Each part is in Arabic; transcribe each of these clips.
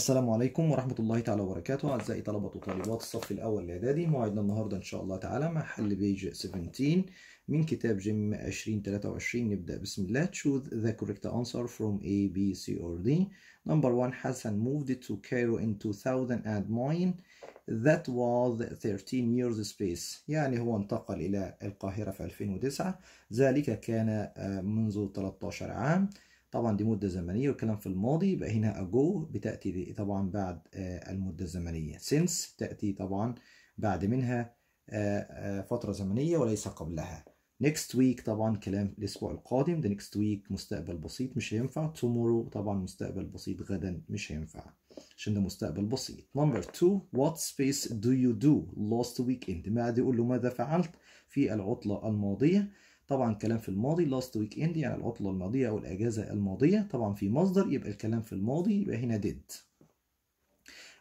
السلام عليكم ورحمة الله تعالى وبركاته أعزائي طلبة وطالبات الصف الأول الإعدادي موعدنا النهاردة إن شاء الله تعالى مع حل بيج 17 من كتاب جيم 2023 نبدأ بسم الله choose the correct answer from A B C or D number one Hassan moved to Cairo in 2009 that was 13 years space يعني هو انتقل إلى القاهرة في 2009 ذلك كان آه، منذ 13 عام طبعا دي مدة زمنية والكلام في الماضي يبقى هنا اجو آه، بتأتي طبعا بعد المدة الزمنية سينس تأتي طبعا بعد منها آه، آه، فترة زمنية وليس قبلها next week طبعا كلام الأسبوع القادم the next week مستقبل بسيط مش هينفع tomorrow طبعا مستقبل بسيط غدا مش هينفع عشان ده مستقبل بسيط number two what space do you do last weekend ما يقول له ماذا فعلت في العطلة الماضية طبعا كلام في الماضي last week end يعني العطلة الماضية أو الأجازة الماضية طبعا في مصدر يبقى الكلام في الماضي يبقى هنا did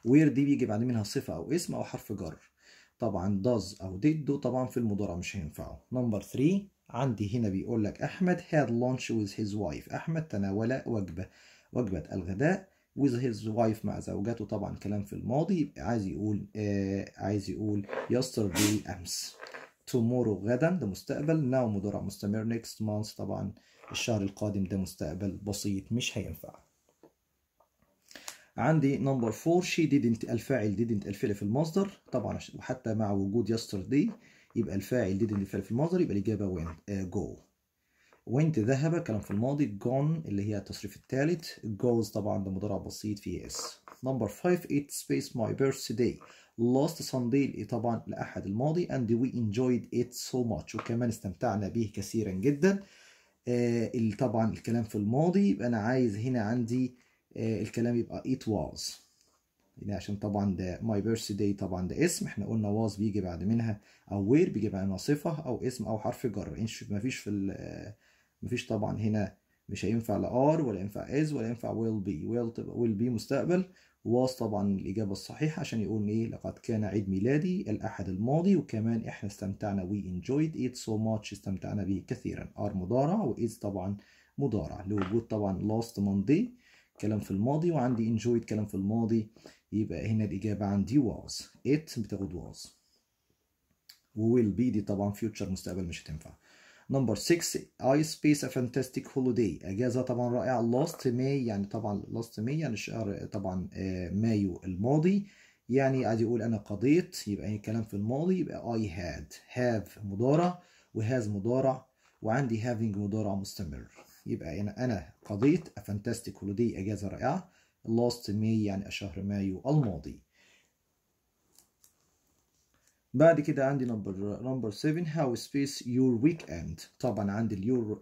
where دي بيجي بعد منها صفة أو اسم أو حرف جر طبعا does أو did طبعا في المضارع مش هينفعوا نمبر 3 عندي هنا بيقول لك أحمد had lunch with his wife أحمد تناول وجبة وجبة الغداء with his wife مع زوجته طبعا كلام في الماضي يبقى عايز يقول آه عايز يقول yesterday أمس tomorrow غدا ده مستقبل now مضارع مستمر next month طبعا الشهر القادم ده مستقبل بسيط مش هينفع عندي نمبر 4 she didn't الفاعل didn't الفعل في المصدر طبعا وحتى مع وجود yesterday يبقى الفاعل didn't الفعل في المصدر يبقى الإجابة went uh, آه، go went ذهب كلام في الماضي gone اللي هي التصريف الثالث goes طبعا ده مضارع بسيط فيه اس نمبر 5 it's space my birthday last Sunday اللي طبعا الأحد الماضي and we enjoyed it so much وكمان استمتعنا به كثيرا جدا آه اللي طبعا الكلام في الماضي يبقى أنا عايز هنا عندي آه الكلام يبقى it was يعني عشان طبعا ده my birthday طبعا ده اسم احنا قلنا was بيجي بعد منها أو where بيجي بعد منها صفة أو اسم أو حرف جر يعني مفيش في آه، مفيش طبعا هنا مش هينفع لا ار ولا ينفع از ولا ينفع will be will will be مستقبل واس طبعا الإجابة الصحيحة عشان يقول إيه لقد كان عيد ميلادي الأحد الماضي وكمان إحنا استمتعنا we enjoyed it so much استمتعنا به كثيرا are مضارع و is طبعا مضارع لوجود طبعا last Monday كلام في الماضي وعندي enjoyed كلام في الماضي يبقى هنا الإجابة عندي was it بتاخد was و will be دي طبعا future مستقبل مش هتنفع نمبر 6 اي سبيس ا فانتاستيك هوليداي اجازه طبعا رائعه لاست ماي يعني طبعا لاست ماي يعني شهر طبعا آه، مايو الماضي يعني عادي يقول انا قضيت يبقى اي كلام في الماضي يبقى اي هاد هاف مضارع وهاز مضارع وعندي هافينج مضارع مستمر يبقى انا انا قضيت ا فانتاستيك هوليداي اجازه رائعه لاست ماي يعني شهر مايو الماضي بعد كده عندي نمبر نمبر 7 هاو سبيس يور ويك اند طبعا عندي اليور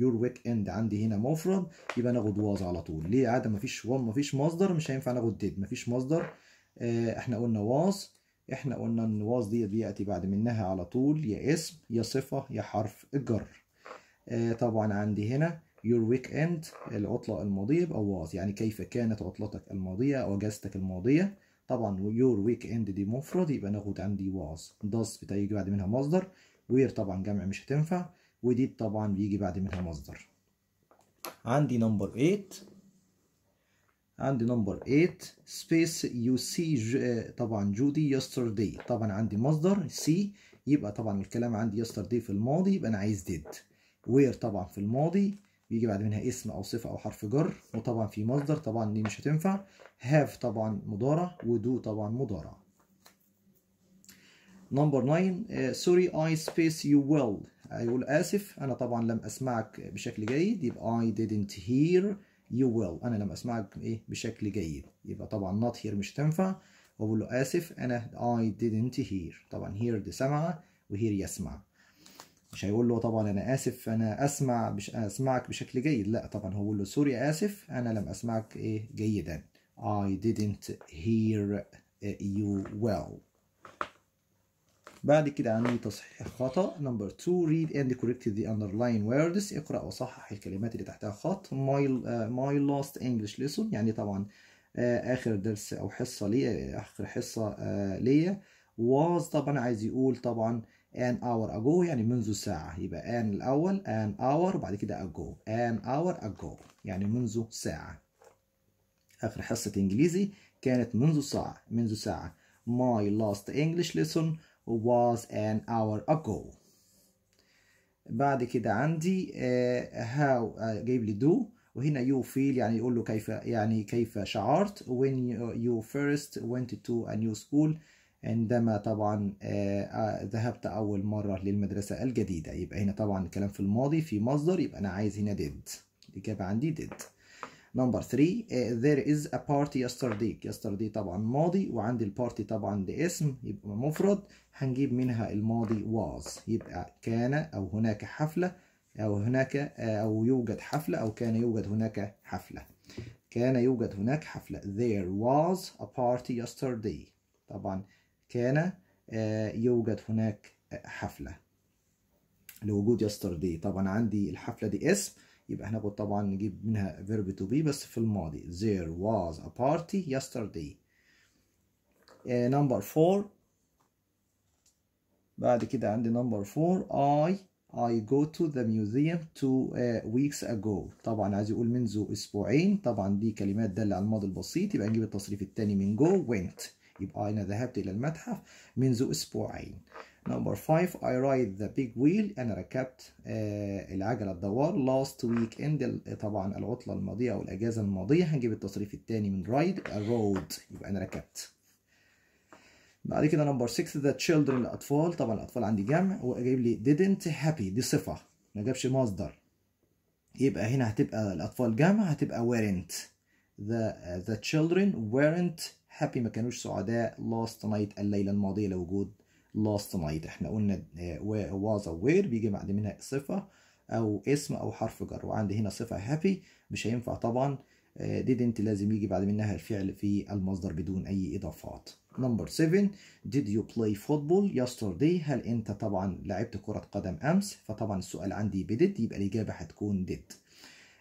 يور ويك اند عندي هنا مفرد يبقى ناخد واز على طول ليه عاده مفيش وان مفيش مصدر مش هينفع ناخد ديد مفيش مصدر آه، احنا قلنا واز احنا قلنا ان واز ديت بياتي بعد منها على طول يا اسم يا صفه يا حرف الجر آه طبعا عندي هنا يور ويك اند العطله الماضيه يبقى واز يعني كيف كانت عطلتك الماضيه او اجازتك الماضيه طبعا يور ويك اند دي مفرد يبقى ناخد عندي واز داس بتاعي يجي بعد منها مصدر وير طبعا جمع مش هتنفع ودي طبعا بيجي بعد منها مصدر عندي نمبر 8 عندي نمبر 8 سبيس يو سي طبعا جودي يسترداي طبعا عندي مصدر سي يبقى طبعا الكلام عندي يسترداي في الماضي يبقى انا عايز ديد وير طبعا في الماضي بيجي بعد منها اسم او صفه او حرف جر وطبعا في مصدر طبعا دي مش هتنفع هاف طبعا مضارع ودو طبعا مضارع نمبر 9 سوري اي سبيس يو ويل هيقول اسف انا طبعا لم اسمعك بشكل جيد يبقى اي didn't hear you well انا لم اسمعك ايه بشكل جيد يبقى طبعا not here مش تنفع واقول له اسف انا اي didn't hear طبعا hear دي سمعه وهير يسمع مش هيقول له طبعا انا اسف انا اسمع بش اسمعك بشكل جيد لا طبعا هو بيقول له سوري اسف انا لم اسمعك ايه جيدا I didn't hear you well بعد كده عندي تصحيح خطأ نمبر 2 read and correct the underlying words اقرأ وصحح الكلمات اللي تحتها خط my, uh, my last English lesson يعني طبعا uh, آخر درس أو حصة ليا آخر حصة uh, ليا was طبعا عايز يقول طبعا an hour ago يعني منذ ساعة يبقى an الأول an hour وبعد كده ago an hour ago يعني منذ ساعة آخر حصة إنجليزي كانت منذ ساعة منذ ساعة my last English lesson was an hour ago بعد كده عندي uh, how uh, جايب لي do وهنا you feel يعني يقول له كيف يعني كيف شعرت when you first went to a new school عندما طبعا آه، آه، ذهبت أول مرة للمدرسة الجديدة يبقى هنا طبعا الكلام في الماضي في مصدر يبقى أنا عايز هنا did الإجابة عندي did نمبر 3 آه، there is a party yesterday yesterday طبعا ماضي وعندي البارتي طبعا ده اسم يبقى مفرد هنجيب منها الماضي was يبقى كان أو هناك حفلة أو هناك أو يوجد حفلة أو كان يوجد هناك حفلة كان يوجد هناك حفلة there was a party yesterday طبعا كان آه، يوجد هناك حفلة لوجود يستردي طبعا عندي الحفلة دي اسم يبقى هناخد طبعا نجيب منها verb to be بس في الماضي there was a party yesterday آه، number four بعد كده عندي number four I I go to the museum two uh, weeks ago طبعا عايز يقول منذ اسبوعين طبعا دي كلمات دالة على الماضي البسيط يبقى نجيب التصريف التاني من go went يبقى أنا ذهبت إلى المتحف منذ أسبوعين نمبر 5 I ride the big wheel أنا ركبت آه العجلة الدوار last weekend طبعا العطلة الماضية أو الأجازة الماضية هنجيب التصريف الثاني من ride a road يبقى أنا ركبت بعد كده نمبر 6 the children الاطفال طبعا الاطفال عندي جمع وجايب لي didn't happy دي صفه ما جابش مصدر يبقى هنا هتبقى الاطفال جمع هتبقى weren't the uh, the children weren't هابي ما كانوش سعداء لاست نايت الليله الماضيه لوجود لاست نايت احنا قلنا واز آه، وير بيجي بعد منها صفه او اسم او حرف جر وعندي هنا صفه هابي مش هينفع طبعا آه، didn't لازم يجي بعد منها الفعل في المصدر بدون اي اضافات نمبر 7 did you play football yesterday هل انت طبعا لعبت كرة قدم امس فطبعا السؤال عندي بدid يبقى الاجابة هتكون did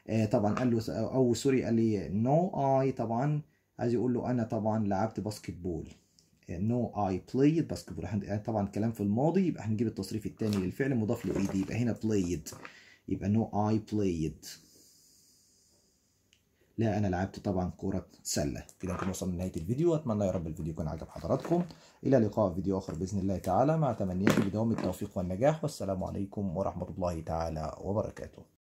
آه، طبعا قال له او سوري قال لي no اي طبعا عايز يقول له انا طبعا لعبت باسكت بول نو اي بلايد باسكت بول طبعا الكلام في الماضي يبقى هنجيب التصريف الثاني للفعل مضاف له ايدي يبقى هنا بلايد يبقى نو اي بلايد لا انا لعبت طبعا كرة سلة كده نكون وصلنا لنهاية الفيديو اتمنى يا رب الفيديو يكون عجب حضراتكم الى لقاء فيديو اخر باذن الله تعالى مع تمنياتي بدوام التوفيق والنجاح والسلام عليكم ورحمة الله تعالى وبركاته